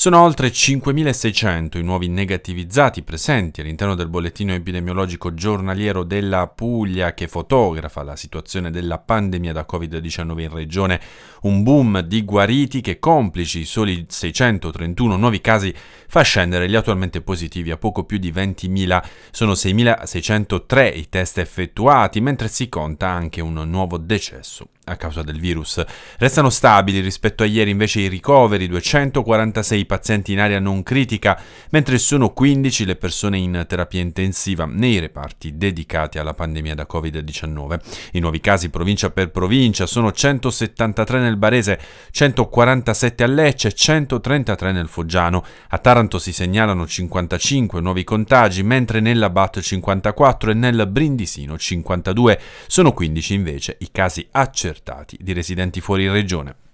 Sono oltre 5.600 i nuovi negativizzati presenti all'interno del bollettino epidemiologico giornaliero della Puglia che fotografa la situazione della pandemia da Covid-19 in regione, un boom di guariti che complici i soli 631 nuovi casi fa scendere gli attualmente positivi a poco più di 20.000, sono 6.603 i test effettuati, mentre si conta anche un nuovo decesso a causa del virus. Restano stabili rispetto a ieri invece i ricoveri, 246 pazienti in area non critica, mentre sono 15 le persone in terapia intensiva nei reparti dedicati alla pandemia da Covid-19. I nuovi casi provincia per provincia sono 173 nel Barese, 147 a Lecce, 133 nel Foggiano. A Taranto si segnalano 55 nuovi contagi, mentre nella BAT 54 e nel Brindisino 52. Sono 15 invece i casi accertati scopertati di residenti fuori regione.